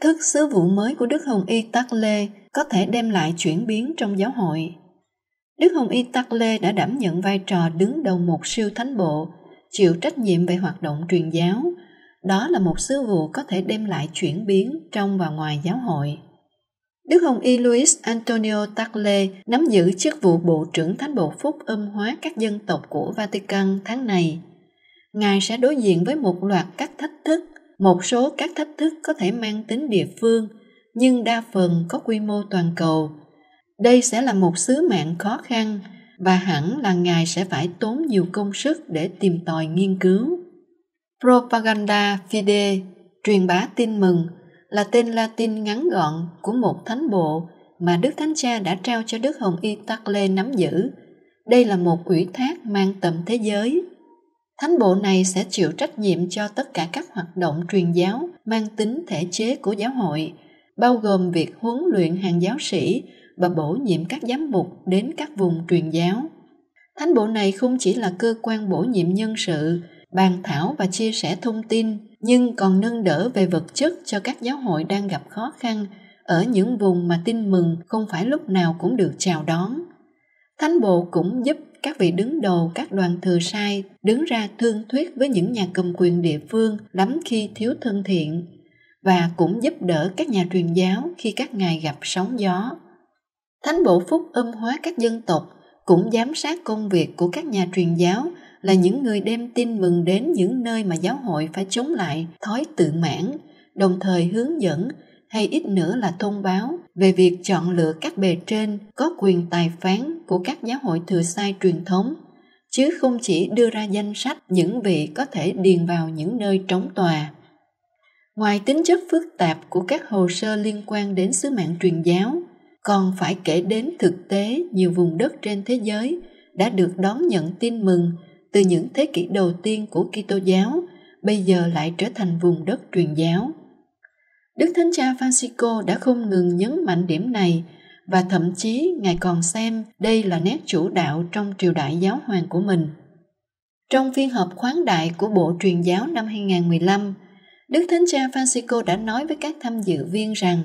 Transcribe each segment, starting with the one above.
thức sứ vụ mới của Đức Hồng Y Tắc Lê có thể đem lại chuyển biến trong giáo hội. Đức Hồng Y Tắc Lê đã đảm nhận vai trò đứng đầu một siêu thánh bộ, chịu trách nhiệm về hoạt động truyền giáo. Đó là một sứ vụ có thể đem lại chuyển biến trong và ngoài giáo hội. Đức Hồng Y Luis Antonio Tagle nắm giữ chức vụ Bộ trưởng Thánh Bộ Phúc âm hóa các dân tộc của Vatican tháng này. Ngài sẽ đối diện với một loạt các thách thức một số các thách thức có thể mang tính địa phương nhưng đa phần có quy mô toàn cầu đây sẽ là một sứ mạng khó khăn và hẳn là ngài sẽ phải tốn nhiều công sức để tìm tòi nghiên cứu propaganda fide truyền bá tin mừng là tên latin ngắn gọn của một thánh bộ mà đức thánh cha đã trao cho đức hồng y tắc lê nắm giữ đây là một ủy thác mang tầm thế giới Thánh bộ này sẽ chịu trách nhiệm cho tất cả các hoạt động truyền giáo mang tính thể chế của giáo hội, bao gồm việc huấn luyện hàng giáo sĩ và bổ nhiệm các giám mục đến các vùng truyền giáo. Thánh bộ này không chỉ là cơ quan bổ nhiệm nhân sự, bàn thảo và chia sẻ thông tin, nhưng còn nâng đỡ về vật chất cho các giáo hội đang gặp khó khăn ở những vùng mà tin mừng không phải lúc nào cũng được chào đón. Thánh Bộ cũng giúp các vị đứng đầu các đoàn thừa sai đứng ra thương thuyết với những nhà cầm quyền địa phương lắm khi thiếu thân thiện và cũng giúp đỡ các nhà truyền giáo khi các ngài gặp sóng gió. Thánh Bộ Phúc âm hóa các dân tộc cũng giám sát công việc của các nhà truyền giáo là những người đem tin mừng đến những nơi mà giáo hội phải chống lại thói tự mãn, đồng thời hướng dẫn hay ít nữa là thông báo về việc chọn lựa các bề trên có quyền tài phán của các giáo hội thừa sai truyền thống, chứ không chỉ đưa ra danh sách những vị có thể điền vào những nơi trống tòa. Ngoài tính chất phức tạp của các hồ sơ liên quan đến sứ mạng truyền giáo, còn phải kể đến thực tế nhiều vùng đất trên thế giới đã được đón nhận tin mừng từ những thế kỷ đầu tiên của Kitô giáo, bây giờ lại trở thành vùng đất truyền giáo. Đức Thánh Cha Francisco đã không ngừng nhấn mạnh điểm này và thậm chí Ngài còn xem đây là nét chủ đạo trong triều đại giáo hoàng của mình. Trong phiên họp khoáng đại của Bộ Truyền giáo năm 2015, Đức Thánh Cha Francisco đã nói với các tham dự viên rằng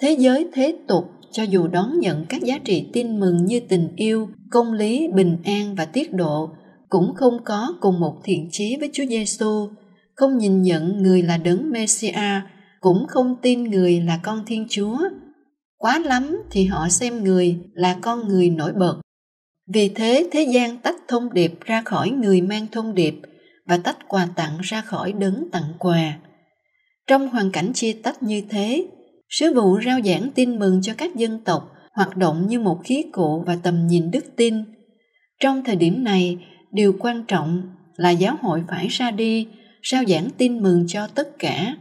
thế giới thế tục cho dù đón nhận các giá trị tin mừng như tình yêu, công lý, bình an và tiết độ, cũng không có cùng một thiện chí với Chúa Giêsu, không nhìn nhận người là đấng Messiah, cũng không tin người là con Thiên Chúa, quá lắm thì họ xem người là con người nổi bật. Vì thế thế gian tách thông điệp ra khỏi người mang thông điệp và tách quà tặng ra khỏi đấng tặng quà. Trong hoàn cảnh chia tách như thế, sứ vụ rao giảng tin mừng cho các dân tộc hoạt động như một khí cụ và tầm nhìn đức tin. Trong thời điểm này, điều quan trọng là giáo hội phải ra đi, rao giảng tin mừng cho tất cả,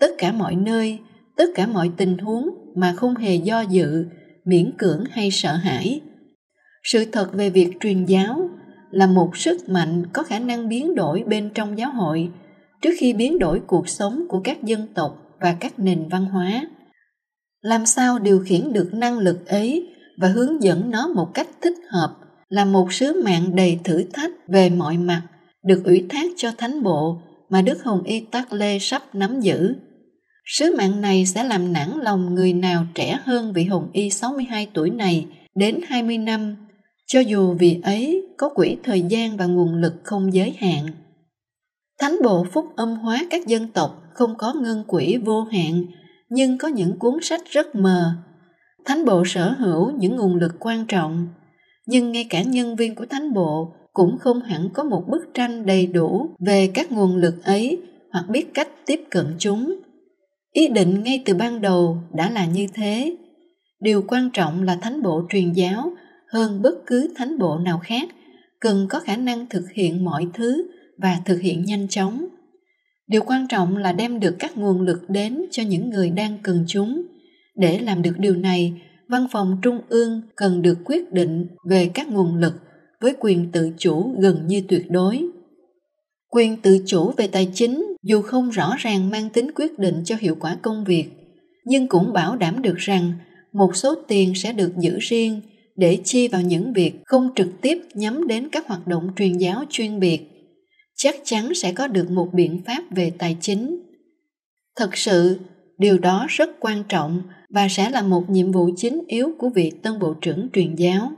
tất cả mọi nơi, tất cả mọi tình huống mà không hề do dự miễn cưỡng hay sợ hãi sự thật về việc truyền giáo là một sức mạnh có khả năng biến đổi bên trong giáo hội trước khi biến đổi cuộc sống của các dân tộc và các nền văn hóa làm sao điều khiển được năng lực ấy và hướng dẫn nó một cách thích hợp là một sứ mạng đầy thử thách về mọi mặt được ủy thác cho thánh bộ mà Đức Hồng Y Tắc Lê sắp nắm giữ. Sứ mạng này sẽ làm nản lòng người nào trẻ hơn vị hùng y 62 tuổi này đến 20 năm, cho dù vị ấy có quỹ thời gian và nguồn lực không giới hạn. Thánh bộ phúc âm hóa các dân tộc không có ngân quỹ vô hạn, nhưng có những cuốn sách rất mờ. Thánh bộ sở hữu những nguồn lực quan trọng, nhưng ngay cả nhân viên của thánh bộ cũng không hẳn có một bức tranh đầy đủ về các nguồn lực ấy hoặc biết cách tiếp cận chúng ý định ngay từ ban đầu đã là như thế điều quan trọng là thánh bộ truyền giáo hơn bất cứ thánh bộ nào khác cần có khả năng thực hiện mọi thứ và thực hiện nhanh chóng điều quan trọng là đem được các nguồn lực đến cho những người đang cần chúng để làm được điều này văn phòng trung ương cần được quyết định về các nguồn lực với quyền tự chủ gần như tuyệt đối quyền tự chủ về tài chính dù không rõ ràng mang tính quyết định cho hiệu quả công việc nhưng cũng bảo đảm được rằng một số tiền sẽ được giữ riêng để chi vào những việc không trực tiếp nhắm đến các hoạt động truyền giáo chuyên biệt chắc chắn sẽ có được một biện pháp về tài chính thật sự điều đó rất quan trọng và sẽ là một nhiệm vụ chính yếu của vị tân bộ trưởng truyền giáo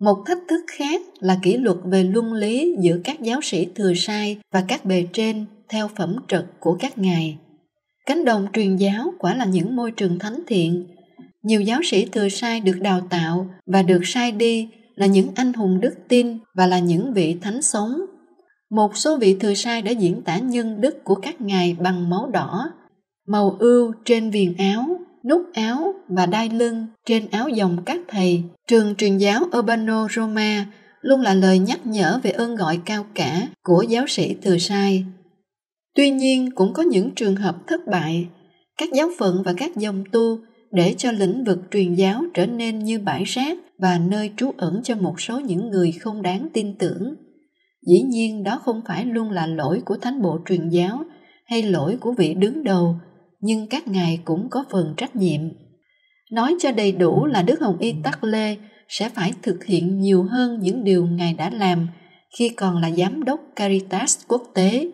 một thách thức khác là kỷ luật về luân lý giữa các giáo sĩ thừa sai và các bề trên theo phẩm trật của các ngài. Cánh đồng truyền giáo quả là những môi trường thánh thiện. Nhiều giáo sĩ thừa sai được đào tạo và được sai đi là những anh hùng đức tin và là những vị thánh sống. Một số vị thừa sai đã diễn tả nhân đức của các ngài bằng máu đỏ, màu ưu trên viền áo, nút áo và đai lưng trên áo dòng các thầy. Trường truyền giáo Urbano Roma luôn là lời nhắc nhở về ơn gọi cao cả của giáo sĩ thừa sai. Tuy nhiên cũng có những trường hợp thất bại. Các giáo phận và các dòng tu để cho lĩnh vực truyền giáo trở nên như bãi rác và nơi trú ẩn cho một số những người không đáng tin tưởng. Dĩ nhiên đó không phải luôn là lỗi của thánh bộ truyền giáo hay lỗi của vị đứng đầu, nhưng các ngài cũng có phần trách nhiệm. Nói cho đầy đủ là Đức Hồng Y Tắc Lê sẽ phải thực hiện nhiều hơn những điều ngài đã làm khi còn là giám đốc Caritas quốc tế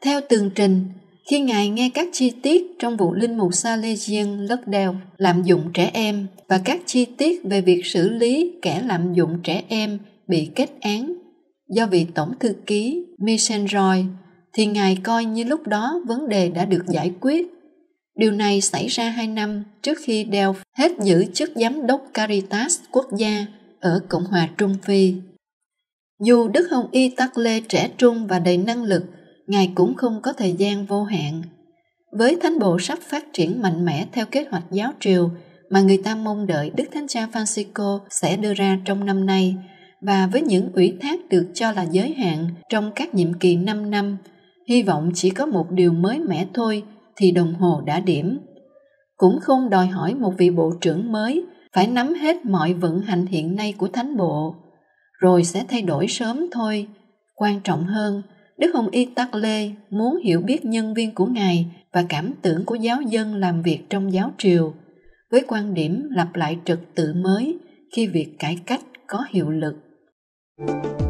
theo tường trình, khi Ngài nghe các chi tiết trong vụ linh mục Salesian lất đèo lạm dụng trẻ em và các chi tiết về việc xử lý kẻ lạm dụng trẻ em bị kết án do vị tổng thư ký Misenroy thì Ngài coi như lúc đó vấn đề đã được giải quyết. Điều này xảy ra hai năm trước khi đeo hết giữ chức giám đốc Caritas quốc gia ở Cộng hòa Trung Phi. Dù Đức Hồng Y Tắc Lê trẻ trung và đầy năng lực Ngài cũng không có thời gian vô hạn. Với thánh bộ sắp phát triển mạnh mẽ theo kế hoạch giáo triều mà người ta mong đợi Đức Thánh Cha Francisco sẽ đưa ra trong năm nay và với những ủy thác được cho là giới hạn trong các nhiệm kỳ 5 năm, hy vọng chỉ có một điều mới mẻ thôi thì đồng hồ đã điểm. Cũng không đòi hỏi một vị bộ trưởng mới phải nắm hết mọi vận hành hiện nay của thánh bộ, rồi sẽ thay đổi sớm thôi. Quan trọng hơn Đức Hồng Y Tắc Lê muốn hiểu biết nhân viên của Ngài và cảm tưởng của giáo dân làm việc trong giáo triều, với quan điểm lặp lại trật tự mới khi việc cải cách có hiệu lực. thank you